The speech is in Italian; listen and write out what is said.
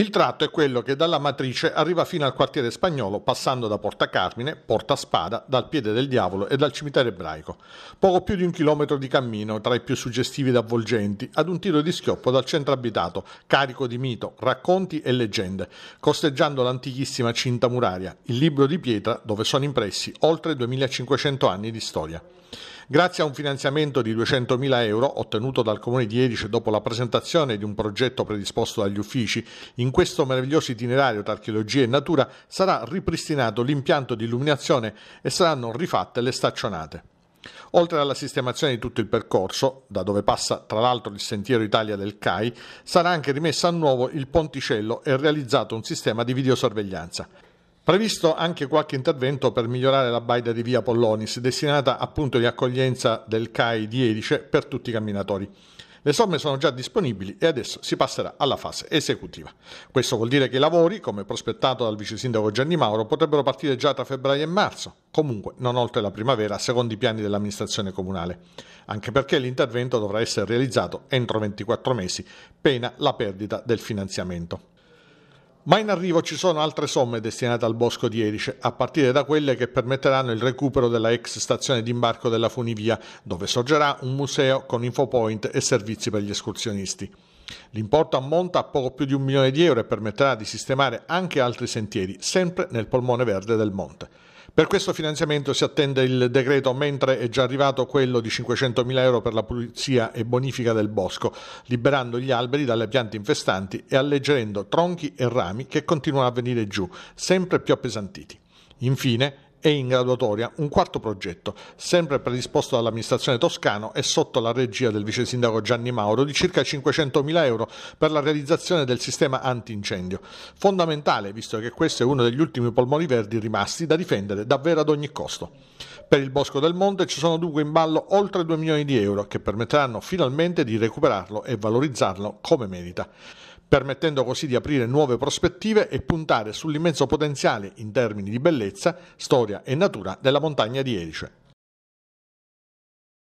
Il tratto è quello che dalla matrice arriva fino al quartiere spagnolo, passando da Porta Carmine, Porta Spada, dal Piede del Diavolo e dal cimitero ebraico. Poco più di un chilometro di cammino, tra i più suggestivi ed avvolgenti, ad un tiro di schioppo dal centro abitato, carico di mito, racconti e leggende, costeggiando l'antichissima cinta muraria, il libro di pietra dove sono impressi oltre 2500 anni di storia. Grazie a un finanziamento di 200.000 euro ottenuto dal Comune di Erice dopo la presentazione di un progetto predisposto dagli uffici, in questo meraviglioso itinerario tra archeologia e natura sarà ripristinato l'impianto di illuminazione e saranno rifatte le staccionate. Oltre alla sistemazione di tutto il percorso, da dove passa tra l'altro il sentiero Italia del CAI, sarà anche rimesso a nuovo il ponticello e realizzato un sistema di videosorveglianza. Previsto anche qualche intervento per migliorare la baida di via Pollonis, destinata a punto di accoglienza del CAI di Edice per tutti i camminatori. Le somme sono già disponibili e adesso si passerà alla fase esecutiva. Questo vuol dire che i lavori, come prospettato dal vice sindaco Gianni Mauro, potrebbero partire già tra febbraio e marzo, comunque non oltre la primavera, secondo i piani dell'amministrazione comunale, anche perché l'intervento dovrà essere realizzato entro 24 mesi, pena la perdita del finanziamento. Ma in arrivo ci sono altre somme destinate al bosco di Erice, a partire da quelle che permetteranno il recupero della ex stazione d'imbarco della funivia, dove sorgerà un museo con infopoint e servizi per gli escursionisti. L'importo ammonta a poco più di un milione di euro e permetterà di sistemare anche altri sentieri, sempre nel polmone verde del monte. Per questo finanziamento si attende il decreto, mentre è già arrivato quello di 500.000 euro per la pulizia e bonifica del bosco, liberando gli alberi dalle piante infestanti e alleggerendo tronchi e rami che continuano a venire giù, sempre più appesantiti. Infine, e in graduatoria un quarto progetto, sempre predisposto dall'amministrazione toscano e sotto la regia del vice sindaco Gianni Mauro, di circa 500.000 euro per la realizzazione del sistema antincendio. Fondamentale, visto che questo è uno degli ultimi polmoni verdi rimasti da difendere davvero ad ogni costo. Per il Bosco del Monte ci sono dunque in ballo oltre 2 milioni di euro che permetteranno finalmente di recuperarlo e valorizzarlo come merita permettendo così di aprire nuove prospettive e puntare sull'immenso potenziale in termini di bellezza, storia e natura della montagna di Erice.